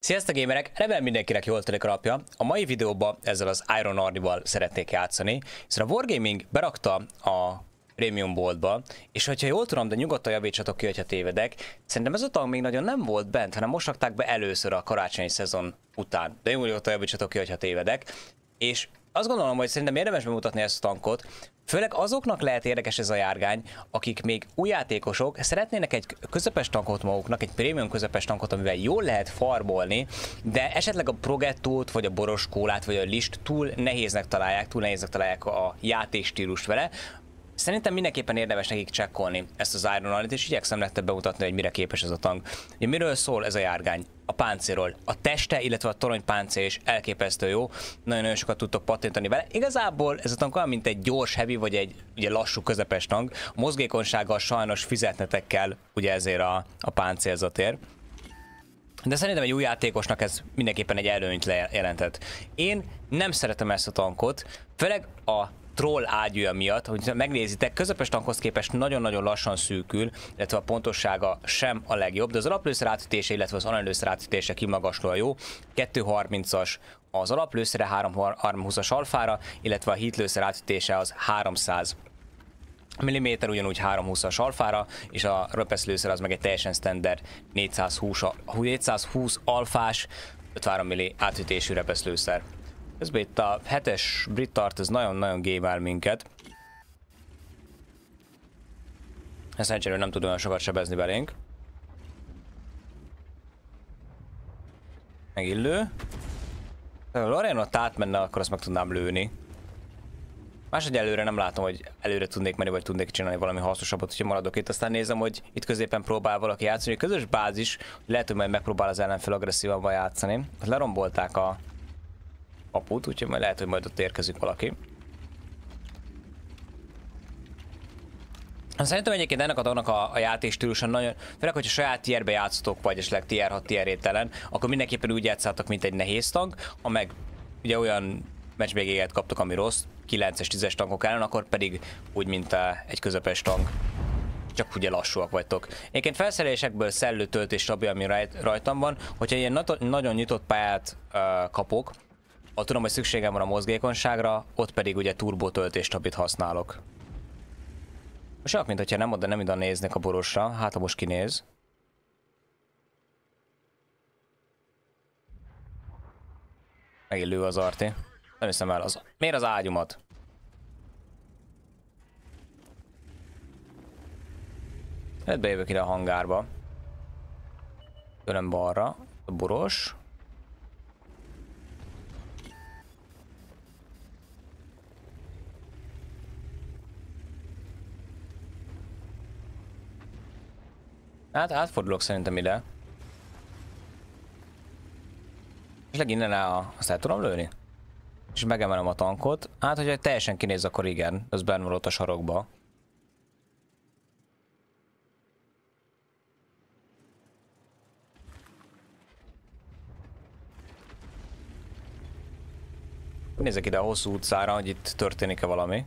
Sziasztok gamerek! Remélem mindenkinek jól telik a napja. A mai videóban ezzel az Iron Arnival szeretnék játszani, hiszen a Wargaming berakta a Premium boltba, és hogyha jól tudom, de nyugodtan javítsatok ki, hogyha tévedek, szerintem ez tag még nagyon nem volt bent, hanem most rakták be először a karácsonyi szezon után. De jól javítsatok ki, hogyha tévedek. És azt gondolom, hogy szerintem érdemes bemutatni ezt a tankot, Főleg azoknak lehet érdekes ez a járgány, akik még új játékosok, szeretnének egy közepes tankot maguknak, egy prémium közepes tankot, amivel jól lehet farbolni, de esetleg a progettót, vagy a boroskólát, vagy a list túl nehéznek találják, túl nehéznek találják a játékstílust vele, Szerintem mindenképpen érdemes nekik csekkolni ezt az Iron és igyekszem nektek bemutatni, hogy mire képes ez a tank. Ugye, miről szól ez a járgány? a páncéról. A teste, illetve a torony páncél is elképesztő jó. Nagyon-nagyon sokat tudtok patintani vele. Igazából ez a tank olyan, mint egy gyors heavy, vagy egy ugye lassú közepes tank. A mozgékonysággal sajnos fizetnetek kell ugye ezért a, a páncélzatér. De szerintem egy új játékosnak ez mindenképpen egy előnyt jelentett. Én nem szeretem ezt a tankot, főleg a troll ágyúja miatt, hogy megnézitek, közepes tankhoz képest nagyon-nagyon lassan szűkül, illetve a pontossága sem a legjobb, de az alaplőszer átütése, illetve az átütése kimagasló a jó. 2.30-as az alaplőszere, 3.20-as alfára, illetve a hitlőszer átütése az 300 mm, ugyanúgy 320-as alfára, és a röpeszlőszer az meg egy teljesen standard 420, 420 alfás, 53 mm átütésű repeszlőszer. Ez itt a hetes brit tart, ez nagyon-nagyon gémel minket. Ez szerencsére nem tud olyan sokat sebezni belénk. Megillő. Ha Lorena átmenne, akkor azt meg tudnám lőni. Máshogy előre nem látom, hogy előre tudnék menni, vagy tudnék csinálni valami hasznosabbat, hogyha maradok itt. Aztán nézem, hogy itt középen próbál valaki játszani. Közös bázis, lehet, hogy majd megpróbál az ellenfél agresszívan játszani. Lerombolták a kaput, úgyhogy majd lehet, hogy majd ott érkezik valaki. Szerintem egyébként ennek adnak a, a játék stílusan nagyon, főleg, hogyha saját tierbe játszotok, vagy esetleg tier 6 tier ételen, akkor mindenképpen úgy játszátok, mint egy nehéz tank, ha meg ugye olyan meccsbégéget kaptok, ami rossz, 9-es, 10-es tankok ellen, akkor pedig úgy, mint eh, egy közepes tank. Csak ugye lassúak vagytok. Egyébként felszerelésekből szellőtöltés rabja, ami rajtam van, hogyha ilyen nagyon nyitott pályát uh, kapok, ha tudom, hogy szükségem van a mozgékonyságra, ott pedig ugye amit használok. Most olyan, mintha hogyha nem oda nem ide néznek a borosra, hát ha most kinéz. Megillő az arti. Nem hiszem el, az... miért az ágyumat? Hát bejövök ide a hangárba. Ölöm balra, a boros. Hát átfordulok szerintem ide. És legyen innen rá azt el tudom lőni? És megemelem a tankot. Hát, hogyha teljesen kinéz, akkor igen. Ez benn a sarokba. Nézzek ide a hosszú utcára, hogy itt történik-e valami.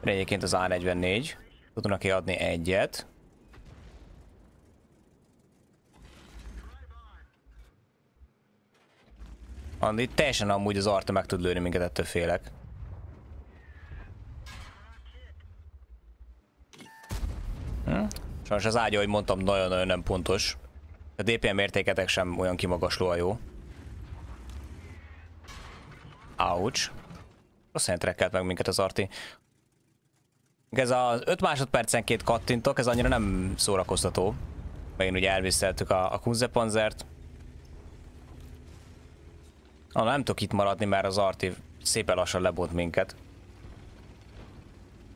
Egyébként az A44 tudnak kiadni adni egyet? Andi, teljesen amúgy az arta meg tud lőni minket, ettől félek. Hm? Sajnos az ágya, ahogy mondtam, nagyon-nagyon nem pontos. A DPM értéketek sem olyan kimagasló a jó. Ouch. Rossz helyen meg minket az arti. Ez az 5 másodpercenként kattintok, ez annyira nem szórakoztató. Megint ugye elviseltük a, a Kunzepanzert. Ah, nem tudok itt maradni, mert az Arti szépen lassan lebont minket.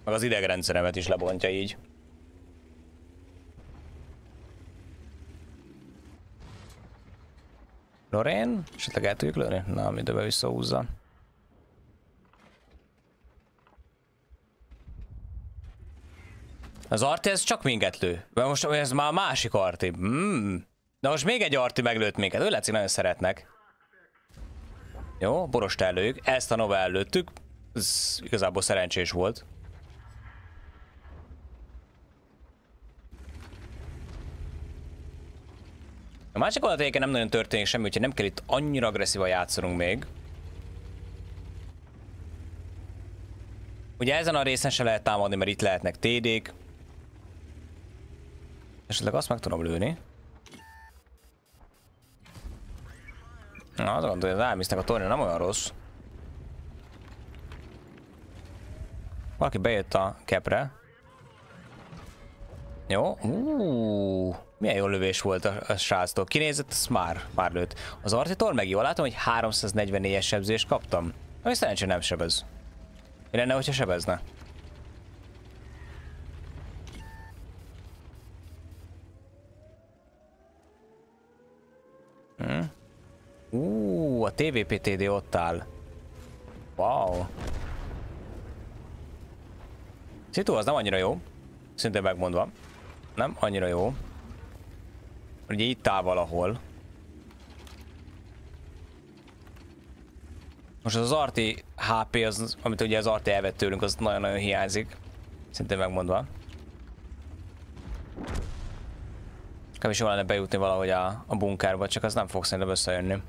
Meg az idegrendszeremet is lebontja így. Lorén? Esetleg el tudjuk lőni? Na, mindöbe visszahúzza. Az arti ez csak minket lő. Most ez már a másik arti. Mm. Na most még egy arti meglőtt minket. Ő látszik nagyon szeretnek. Jó, borost előjük. Ezt a nova előttük. Ez igazából szerencsés volt. A másik oldalt nem nagyon történik semmi, úgyhogy nem kell itt annyira agresszívan játszanunk még. Ugye ezen a részen se lehet támadni, mert itt lehetnek TD-k. Esetleg azt meg tudom lőni. Na, azt gondolja, hogy az a tornya nem olyan rossz. Valaki bejött a kepre. Jó. Uuuuh. Milyen jó lövés volt a, a sráctól. Kinézett, az már, már lőtt. Az artitól meg jól látom, hogy 344-es sebzést kaptam. Ami szerencsére nem sebez. Mi lenne, hogyha sebezne? TVPTD ott áll. Wow. Szitu az nem annyira jó. Szinte megmondva. Nem annyira jó. Ugye itt áll valahol. Most az arti HP, az, amit ugye az arti elvett tőlünk, az nagyon-nagyon hiányzik. Szintén megmondva. Kevés jól lenne bejutni valahogy a, a bunkárba, csak az nem fog szerintem összejönni.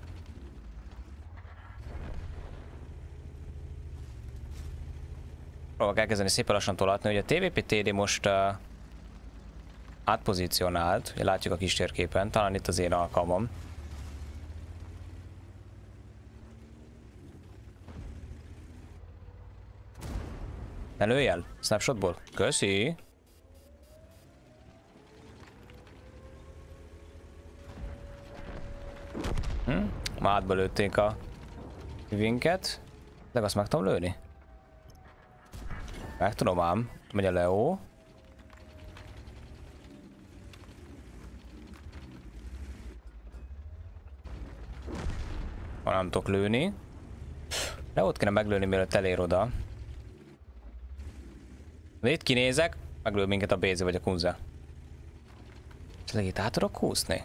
fogok elkezdeni szépen lassan tolatni, hogy a TVP TD most uh, átpozícionált, látjuk a kis térképen, talán itt az én alkalmam. Ne lőj el, snapshotból. Köszi. Hm? Már átbelőtték a vinket. De azt meg tudom lőni. Meg tudom ám. Megy a Leo. Ha nem tudok lőni. Leót kéne meglőni, mielőtt elér oda. De itt kinézek, meglő minket a Bézi vagy a Kunze. Esetleg itt át tudok húzni?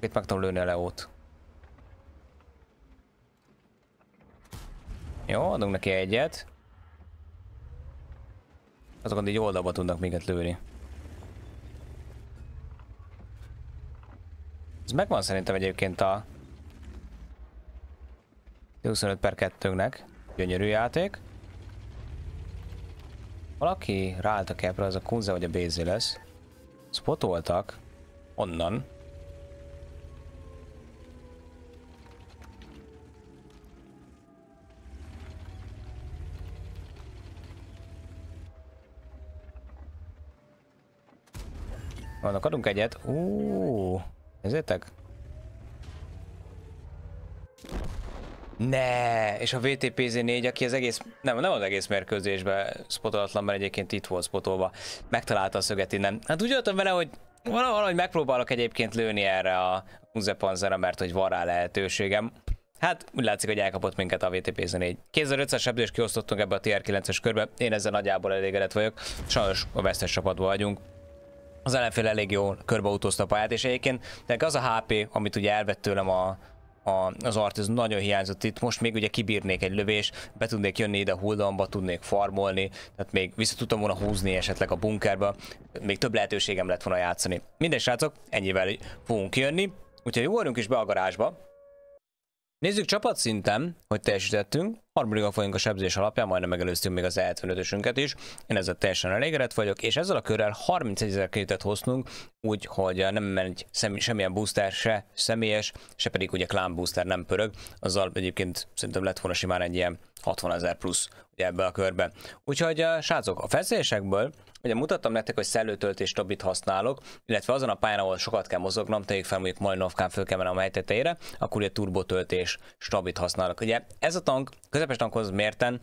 Itt meg tudom lőni a Leót. Jó, adunk neki egyet. Azokat így oldalba tudnak minket lőni. Ez megvan szerintem egyébként a 25 per 2-nek. Gyönyörű játék. Valaki ráállt a kepre, az a Kunze vagy a Bézi lesz. Spotoltak. Onnan. Vannak, adunk egyet. Ó, nézzétek. Ne, és a VTPZ4, aki az egész, nem, nem az egész mérkőzésben spotolatlan, mert egyébként itt volt spotolva, megtalálta a szöget innen. Hát úgy jöttem vele, hogy valahogy megpróbálok egyébként lőni erre a Muzepanzera, mert hogy van rá lehetőségem. Hát úgy látszik, hogy elkapott minket a VTP-4. 2500 sebzést kiosztottunk ebbe a TR9-es körbe, én ezzel nagyjából elégedett vagyok. Sajnos a vesztes csapatban vagyunk, az ellenfél elég jól körbeutózta a pályát, és egyébként de az a HP, amit ugye elvett tőlem a, a, az art, ez nagyon hiányzott itt, most még ugye kibírnék egy lövés, be tudnék jönni ide a tudnék farmolni, tehát még vissza tudtam volna húzni esetleg a bunkerba, még több lehetőségem lett volna játszani. Minden srácok, ennyivel fogunk jönni, úgyhogy jó is be a garázsba. Nézzük csapatszinten, hogy teljesítettünk. Harmadikak vagyunk a sebzés alapján, majdnem megelőztünk még az 75-ösünket is. Én ezzel teljesen elégedett vagyok, és ezzel a körrel 31 ezer kredit hoztunk, úgyhogy nem ment semmilyen booster se személyes, se pedig ugye clan booster nem pörög. Azzal egyébként szerintem lett volna simán egy ilyen 60 ezer plusz ugye ebbe a körbe. Úgyhogy a eh, srácok, a feszélyesekből, ugye mutattam nektek, hogy szellőtöltés dobit használok, illetve azon a pályán, ahol sokat kell mozognom, tegyük fel mondjuk majd novkán kell a hely tetejére, akkor ugye turbotöltés stabit használok. Ugye ez a tank közepes tankhoz mérten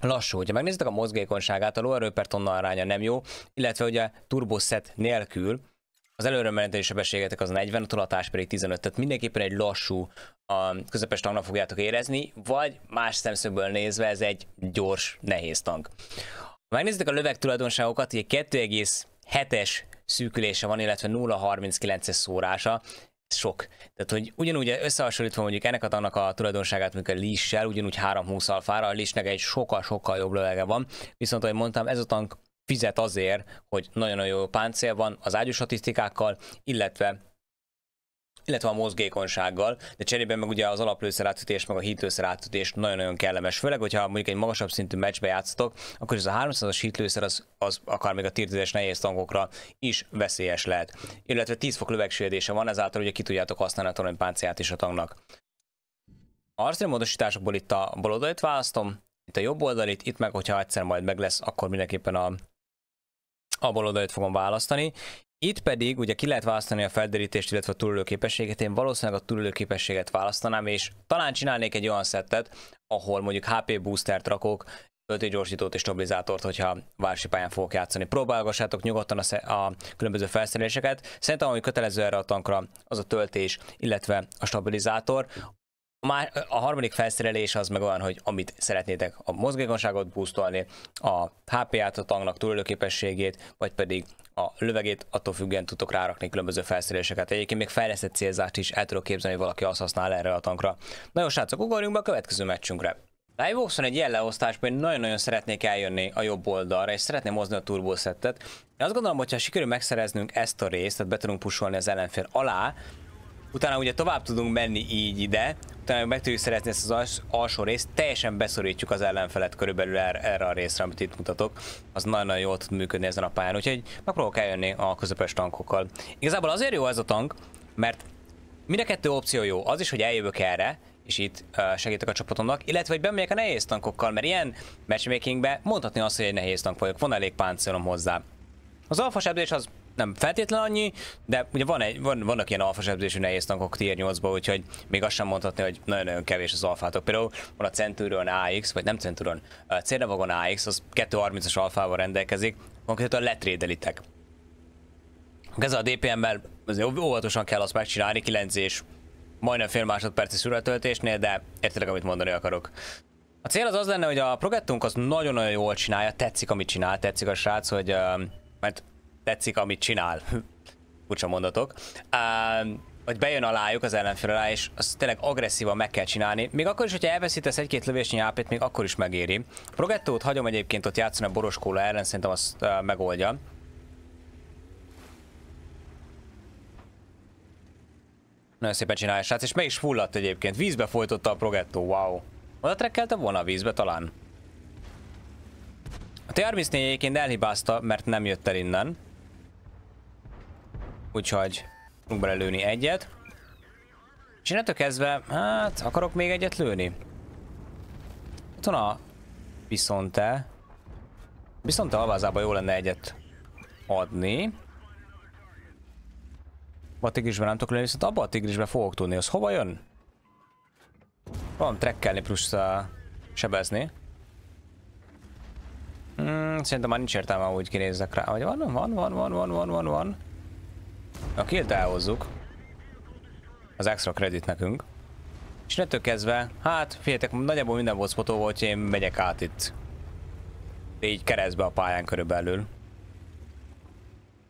lassú. Ha megnézitek a mozgékonyságát, a lóerő per tonna aránya nem jó, illetve ugye turboszett nélkül az előre menetelő sebességetek az 40, a tolatás pedig 15, tehát mindenképpen egy lassú a közepes tanknak fogjátok érezni, vagy más szemszögből nézve ez egy gyors, nehéz tank. Ha megnézitek a löveg tulajdonságokat, ugye 2,7-es szűkülése van, illetve 0,39-es szórása, sok. Tehát, hogy ugyanúgy összehasonlítva mondjuk ennek a annak a tulajdonságát, mint a Lissel, ugyanúgy 320 alfára, a Lissnek egy sokkal-sokkal jobb lövege van, viszont ahogy mondtam, ez a tank fizet azért, hogy nagyon-nagyon jó páncél van az ágyú statisztikákkal, illetve illetve a mozgékonysággal, de cserében meg ugye az alaplőszer átütés, meg a hitlőszer átütés nagyon-nagyon kellemes, főleg, hogyha mondjuk egy magasabb szintű meccsbe játszotok, akkor ez a 300-as hitlőszer az, az akár még a tier nehéz tankokra is veszélyes lehet. Illetve 10 fok lövegsérdése van, ezáltal ugye ki tudjátok használni a toronypáncéját is a tanknak. A arcél módosításokból itt a bal oldalit választom, itt a jobb oldalit, itt meg, hogyha egyszer majd meg lesz, akkor mindenképpen a, a bal oldalit fogom választani, itt pedig ugye ki lehet választani a felderítést, illetve a túlélőképességet. Én valószínűleg a túlélőképességet választanám, és talán csinálnék egy olyan szettet, ahol mondjuk HP boostert rakok, gyorsítót és stabilizátort, hogyha pályán fogok játszani. Próbálgassátok nyugodtan a, a különböző felszereléseket. Szerintem, ami kötelező erre a tankra, az a töltés, illetve a stabilizátor a harmadik felszerelés az meg olyan, hogy amit szeretnétek a mozgékonyságot boostolni, a HP-át, a tanknak túlélőképességét, vagy pedig a lövegét, attól függően tudtok rárakni különböző felszereléseket. Egyébként még fejlesztett célzást is el tudok képzelni, hogy valaki azt használ erre a tankra. Na jó, srácok, ugorjunk be a következő meccsünkre. Live Oxon egy ilyen leosztásban nagyon-nagyon szeretnék eljönni a jobb oldalra, és szeretném mozni a turbo szettet. Én azt gondolom, hogy ha sikerül megszereznünk ezt a részt, tehát be tudunk pusolni az ellenfél alá, Utána ugye tovább tudunk menni így ide, utána meg tudjuk szeretni ezt az alsó részt, teljesen beszorítjuk az ellenfelet körülbelül er, erre a részre, amit itt mutatok. Az nagyon-nagyon jól tud működni ezen a pályán, úgyhogy megpróbálok eljönni a közepes tankokkal. Igazából azért jó ez a tank, mert mind a kettő opció jó. Az is, hogy eljövök erre, és itt uh, segítek a csapatomnak, illetve hogy bemegyek a nehéz tankokkal, mert ilyen matchmakingbe mondhatni azt, hogy egy nehéz tank vagyok, van elég páncélom hozzá. Az alfa az nem feltétlen annyi, de ugye van egy, van, vannak ilyen alfa sebzésű nehéz tankok tier 8-ba, úgyhogy még azt sem mondhatni, hogy nagyon-nagyon kevés az alfátok. Például van a Centurion AX, vagy nem Centurion, a Cernavagon AX, az 230-as alfával rendelkezik, konkrétan letrédelitek. Ezzel a DPM-mel óvatosan kell azt megcsinálni, 9 és majdnem fél másodperces szüretöltésnél, de értitek, amit mondani akarok. A cél az az lenne, hogy a progettunk az nagyon-nagyon jól csinálja, tetszik, amit csinál, tetszik a srác, hogy uh, tetszik, amit csinál. Furcsa mondatok. Um, hogy bejön alájuk az ellenfél alá, és azt tényleg agresszívan meg kell csinálni. Még akkor is, hogyha elveszítesz egy-két lövésnyi áp még akkor is megéri. A Progettót hagyom egyébként ott játszani a boroskóla ellen, szerintem azt uh, megoldja. Nagyon szépen csinálja srác, és meg is fulladt egyébként. Vízbe folytotta a Progettó, wow. Oda trekkelte volna a vízbe talán. A T-34 egyébként elhibázta, mert nem jött el innen. Úgyhogy fogunk belelőni egyet. És innentől kezdve, hát akarok még egyet lőni. Ott van a Viszont a alvázában jó lenne egyet adni. a tigrisben nem tudok lőni, viszont abba a tigrisbe fogok tudni. Az hova jön? Van trekkelni plusz uh, sebezni. Hmm, szerintem már nincs értelme, úgy kinézzek rá. Vagy van, van, van, van, van, van, van, van. A kilt elhozzuk. Az extra kredit nekünk. És nettől kezdve, hát féltek nagyjából minden volt spotó volt, én megyek át itt. Így keresztbe a pályán körülbelül.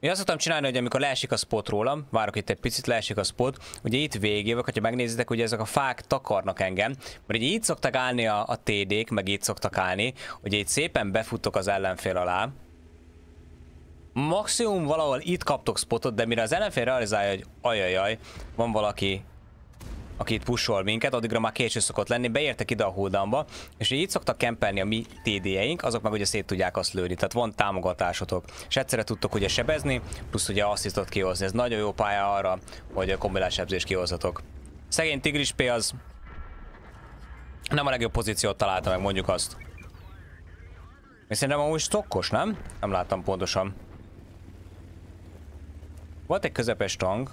Én azt szoktam csinálni, hogy amikor leesik a spot rólam, várok itt egy picit, leesik a spot, ugye itt végével, hogyha megnézitek, ugye ezek a fák takarnak engem, mert ugye itt szoktak állni a, a TD-k, meg itt szoktak állni, ugye itt szépen befutok az ellenfél alá, Maximum valahol itt kaptok spotot, de mire az ellenfél realizálja, hogy ajajaj, van valaki, aki itt pusol minket, addigra már késő szokott lenni, beértek ide a hódamba, és így szoktak kempelni a mi TD-jeink, azok meg ugye szét tudják azt lőni, tehát van támogatásotok, és egyszerre tudtok ugye sebezni, plusz ugye asszisztot kihozni, ez nagyon jó pálya arra, hogy a kombinás sebzés kihozzatok. Szegény Tigris P az nem a legjobb pozíciót találta meg, mondjuk azt. És szerintem amúgy stokkos, nem? Nem láttam pontosan. Volt egy közepes tank,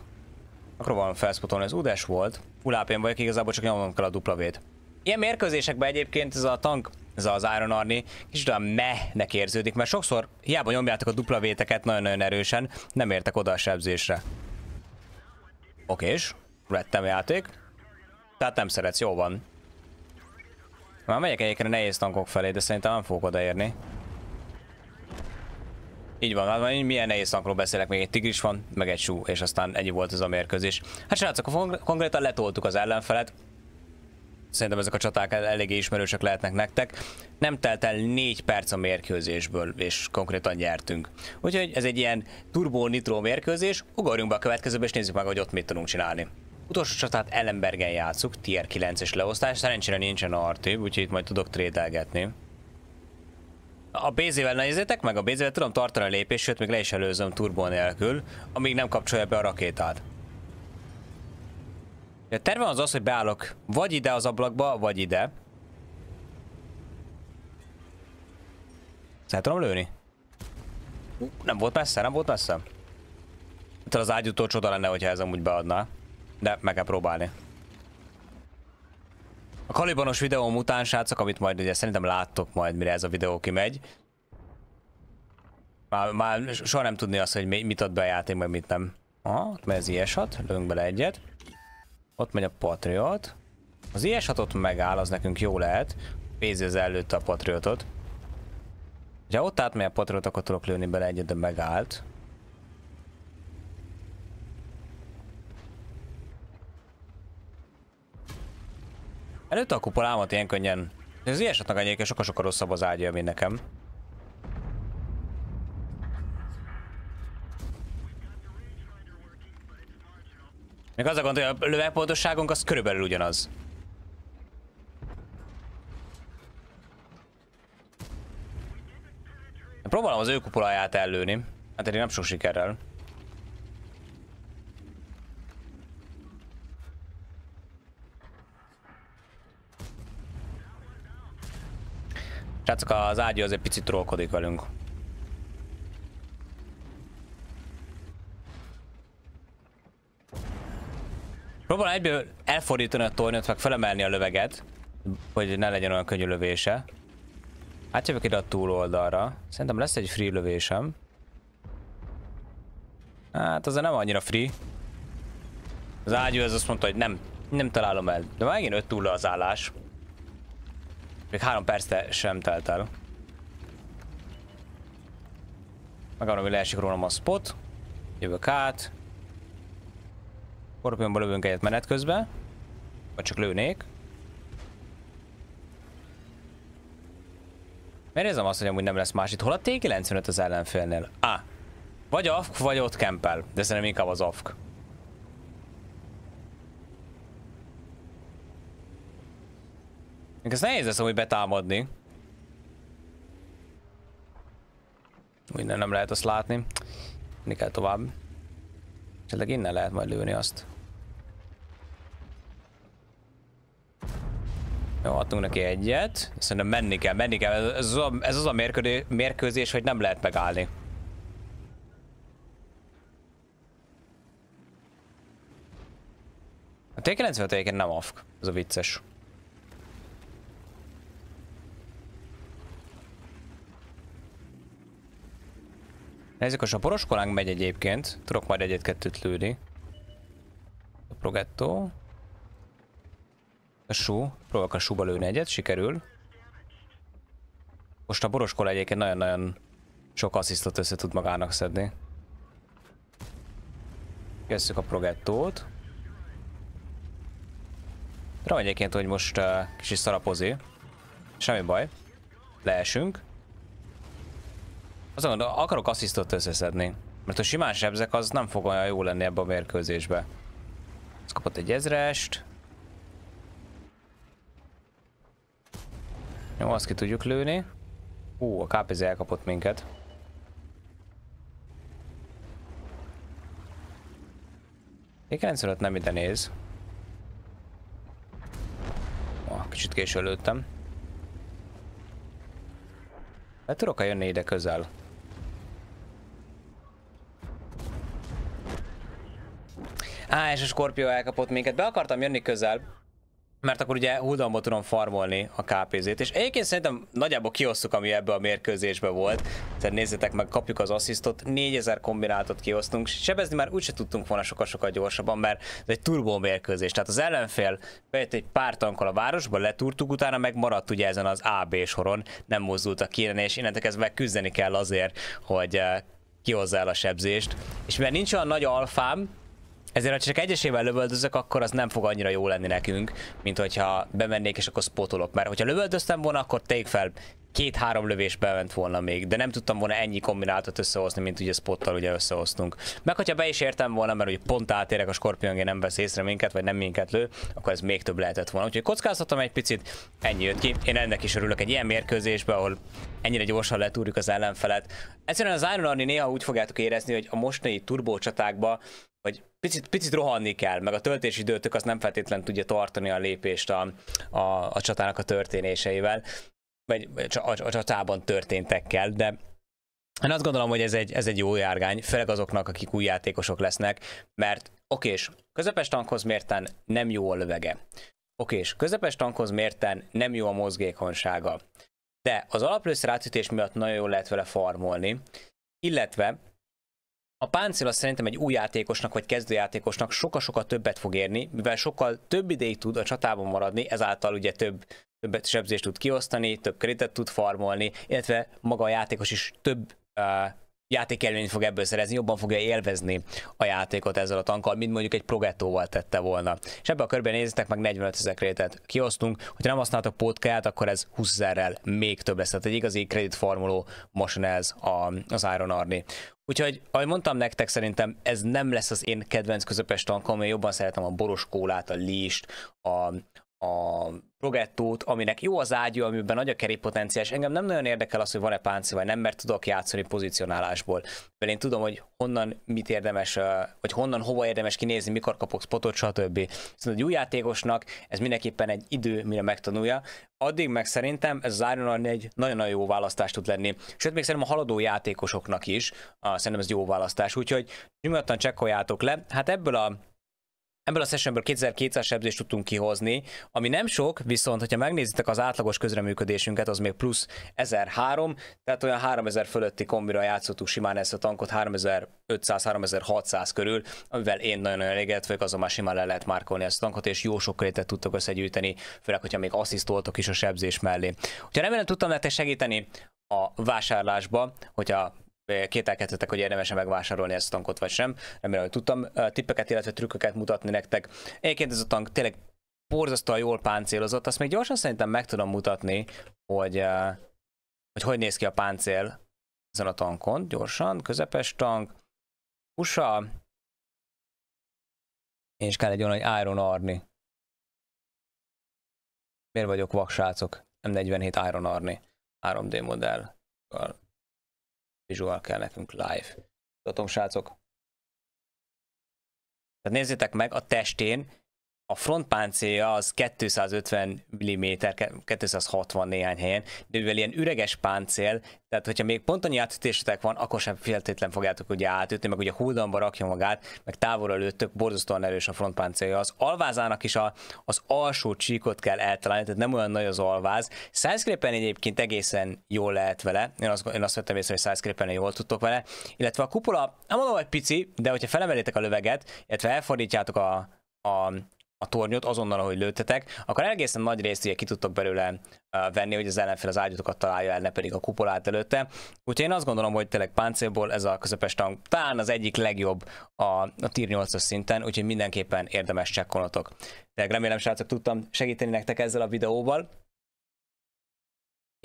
akkor van felszpoton, ez udás volt. Ulápén vagyok, igazából csak nyomom kell a dupla vét. Ilyen mérkőzésekben egyébként ez a tank, ez az Iron Arni, kicsit olyan mehnek érződik, mert sokszor hiába nyomjátok a dupla véteket nagyon-nagyon erősen, nem értek oda a sebzésre. és vettem játék. Tehát nem szeretsz, jó van. Már megyek egyébként nehéz tankok felé, de szerintem nem fogok odaérni. Így van, hát én milyen nehéz szankról beszélek, még egy tigris van, meg egy sú, és aztán ennyi volt ez a mérkőzés. Hát srácok, konkrétan letoltuk az ellenfelet, szerintem ezek a csaták eléggé ismerősek lehetnek nektek. Nem telt el 4 perc a mérkőzésből, és konkrétan nyertünk. Úgyhogy ez egy ilyen turbo-nitro mérkőzés, ugorjunk be a következőbe, és nézzük meg, hogy ott mit tudunk csinálni. Utolsó csatát Ellenbergen játszuk, tier 9-es leosztás, szerencsére nincsen arti, úgyhogy itt majd tudok trédelgetni. A BZ-vel nézzétek meg, a BZ-vel tudom tartani a lépést, sőt még le is előzöm turbó nélkül, amíg nem kapcsolja be a rakétát. A terve az az, hogy beállok vagy ide az ablakba, vagy ide. Ezt tudom lőni? nem volt messze, nem volt messze. Tehát az ágyútól csoda lenne, hogyha ez amúgy beadná. De meg kell próbálni. A kalibanos videóm után, srácok, amit majd ugye szerintem láttok majd, mire ez a videó kimegy. Már, már soha nem tudni azt, hogy mit ad be a játék, meg mit nem. Aha, ott megy az IS-6, lőnk bele egyet. Ott megy a Patriot. Az is ott ot megáll, az nekünk jó lehet. Pézi az előtte a Patriotot. Ha ott átmegy a Patriot, akkor tudok lőni bele egyet, de megállt. Előtte a kupolámat ilyen könnyen. De az ilyesatnak egyébként sokkal-sokkal rosszabb az ágya, mint nekem. Még az a gond, hogy a lövegpontosságunk az körülbelül ugyanaz. Próbálom az ő kupoláját ellőni. Hát eddig nem sok sikerrel. Srácok, az az egy picit trollkodik velünk. Próbál egyből elfordítani a tornyot, meg felemelni a löveget, hogy ne legyen olyan könnyű lövése. Átjövök ide a túloldalra. Szerintem lesz egy free lövésem. Hát az nem annyira free. Az ágyú ez azt mondta, hogy nem, nem találom el. De már megint öt túl az állás. Még három perc sem telt el. Megállom, hogy leesik rólam a spot. Jövök át. Korpionba lövünk egyet menet közben. Vagy csak lőnék. Miért érzem azt, hogy amúgy nem lesz más itt. Hol a T95 az ellenfélnél? Á. Ah, vagy AFK, vagy ott kempel. De szerintem inkább az AFK. Még ezt nehéz lesz hogy betámadni. Minden nem lehet azt látni. Mindig kell tovább. Csillag innen lehet majd lőni azt. Jó, adtunk neki egyet. Szerintem menni kell, menni kell. Ez az a, ez az a mérkőzés, mérkőzés, hogy nem lehet megállni. A T95 nem afk, ez a vicces. Nézzük, a poroskolánk megy egyébként. Tudok majd egyet-kettőt lőni. A progetto. A sú. Próbálok a súba lőni egyet, sikerül. Most a poroskola egyébként nagyon-nagyon sok asszisztot össze tud magának szedni. Kezdjük a progettót. Rá egyébként, hogy most uh, kicsit szarapozi. Semmi baj. Leesünk. Azt mondom, akarok asszisztot összeszedni. Mert a simán sebzek, az nem fog olyan jó lenni ebbe a mérkőzésbe. Ez kapott egy ezrest. Jó, azt ki tudjuk lőni. Ú, a KPZ elkapott minket. Még 95 nem ide néz. Ó, kicsit késő lőttem. Le tudok-e jönni ide közel? Á, és a Scorpio elkapott minket. Be akartam jönni közel, mert akkor ugye hulldomból tudom farmolni a KPZ-t, és egyébként szerintem nagyjából kiosztuk, ami ebbe a mérkőzésbe volt. Tehát nézzétek meg, kapjuk az asszisztot, 4000 kombinátot kiosztunk, sebezni már úgyse tudtunk volna sokkal-sokkal gyorsabban, mert ez egy turbó mérkőzés. Tehát az ellenfél bejött egy pár tankkal a városba, letúrtuk, utána meg maradt ugye ezen az AB soron, nem a kéne, és innentől kezdve küzdeni kell azért, hogy eh, kihozzá el a sebzést. És mert nincs olyan nagy alfám, ezért ha csak egyesével lövöldözök, akkor az nem fog annyira jó lenni nekünk, mint hogyha bemennék és akkor spotolok. Mert hogyha lövöldöztem volna, akkor take fel két-három lövés bement volna még, de nem tudtam volna ennyi kombinátot összehozni, mint ugye spottal ugye összehoztunk. Meg hogyha be is értem volna, mert ugye pont átérek a Scorpion nem vesz észre minket, vagy nem minket lő, akkor ez még több lehetett volna. Úgyhogy kockáztatom egy picit, ennyi jött ki. Én ennek is örülök egy ilyen mérkőzésbe, ahol ennyire gyorsan letúrjuk az ellenfelet. Egyszerűen az Iron Army néha úgy fogjátok érezni, hogy a mostani turbó hogy picit, picit rohanni kell, meg a töltési időtök azt nem feltétlen tudja tartani a lépést a, a, a csatának a történéseivel, vagy a, a csatában történtekkel, de én azt gondolom, hogy ez egy, ez egy jó járgány, főleg azoknak, akik új játékosok lesznek, mert okés, közepes tankhoz mérten nem jó a lövege. Okés, közepes tankhoz mérten nem jó a mozgékonysága. De az alaplőszer átütés miatt nagyon jól lehet vele farmolni, illetve a páncél az szerintem egy új játékosnak vagy kezdőjátékosnak sokkal-sokkal többet fog érni, mivel sokkal több ideig tud a csatában maradni, ezáltal ugye több többet sebzést tud kiosztani, több kreditet tud farmolni, illetve maga a játékos is több uh, játékelményt fog ebből szerezni, jobban fogja élvezni a játékot ezzel a tankkal, mint mondjuk egy progettóval tette volna. És ebbe a körben nézzétek meg 45 ezer kreditet kiosztunk, hogyha nem használtok pótkát, akkor ez 20 ezerrel még több lesz. Tehát egy igazi kreditformuló motion ez az Iron Army. Úgyhogy, ahogy mondtam nektek, szerintem ez nem lesz az én kedvenc közepes tankom, én jobban szeretem a boros kólát, a list, a, a progettót, aminek jó az ágyú, amiben nagy a kerékpotenciás. Engem nem nagyon érdekel az, hogy van-e páncél, vagy nem, mert tudok játszani pozicionálásból. Mert én tudom, hogy honnan mit érdemes, vagy honnan hova érdemes kinézni, mikor kapok spotot, stb. Viszont egy új játékosnak ez mindenképpen egy idő, mire megtanulja. Addig meg szerintem ez az Iron egy nagyon-nagyon jó választás tud lenni. Sőt, még szerintem a haladó játékosoknak is, szerintem ez jó választás. Úgyhogy nyugodtan csekkoljátok le. Hát ebből a Ebből a sessionből 2200 sebzést tudtunk kihozni, ami nem sok, viszont ha megnézitek az átlagos közreműködésünket, az még plusz 1003, tehát olyan 3000 fölötti kombira játszottuk simán ezt a tankot, 3500-3600 körül, amivel én nagyon elégedett vagyok, azon már simán le lehet márkolni ezt a tankot, és jó sok krétet tudtok összegyűjteni, főleg, hogyha még asszisztoltok is a sebzés mellé. Hogyha remélem tudtam nektek segíteni, a vásárlásba, hogyha kételkedhetek, hogy érdemesen megvásárolni ezt a tankot vagy sem. Remélem, hogy tudtam tippeket, illetve trükköket mutatni nektek. Egyébként ez a tank tényleg borzasztóan jól páncélozott, azt még gyorsan szerintem meg tudom mutatni, hogy hogy, hogy néz ki a páncél ezen a tankon. Gyorsan, közepes tank, USA, és kell egy olyan, hogy Iron Arni. Miért vagyok vak, srácok? M47 Iron Arni. 3D modell visual kell nekünk live. Tudom, srácok. Tehát nézzétek meg a testén, a frontpáncélja az 250 mm, 260 néhány helyen, de mivel ilyen üreges páncél, tehát hogyha még pont annyi átütésetek van, akkor sem feltétlen fogjátok ugye átütni, meg ugye huldamba rakja magát, meg távolra lőttök, borzasztóan erős a frontpáncélja. Az alvázának is a, az alsó csíkot kell eltalálni, tehát nem olyan nagy az alváz. Sidescrapen egyébként egészen jól lehet vele, én azt, én azt vettem észre, hogy sidescrapen jól tudtok vele, illetve a kupola, nem mondom, hogy pici, de hogyha felemelétek a löveget, illetve elfordítjátok a, a a tornyot azonnal, ahogy lőttetek, akkor egészen nagy részt ugye ki tudtok belőle venni, hogy az ellenfél az ágyatokat találja el, ne pedig a kupolát előtte. Úgyhogy én azt gondolom, hogy tényleg páncélból ez a közepes tank talán az egyik legjobb a, a tier 8-as szinten, úgyhogy mindenképpen érdemes csekkolnotok. De remélem, srácok, tudtam segíteni nektek ezzel a videóval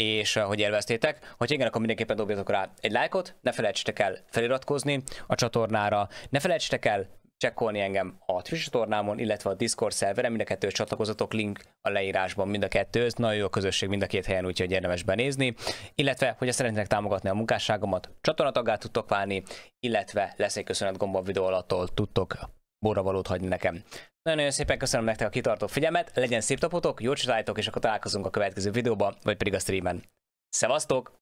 és eh, hogy élveztétek. Hogy igen, akkor mindenképpen dobjatok rá egy lájkot, ne felejtsetek el feliratkozni a csatornára, ne felejtsetek el csekkolni engem a Twitch tornámon, illetve a Discord szerverem, mind a kettő csatlakozatok link a leírásban, mind a ez nagyon jó a közösség mind a két helyen, úgyhogy érdemes benézni, illetve, hogyha szeretnétek támogatni a munkásságomat, csatornatagát tudtok válni, illetve lesz egy köszönet gomba videó alattól tudtok borravalót hagyni nekem. Nagyon-nagyon szépen köszönöm nektek a kitartó figyelmet, legyen szép tapotok, jó csináljátok, és akkor találkozunk a következő videóban, vagy pedig a streamen. Szevasztok!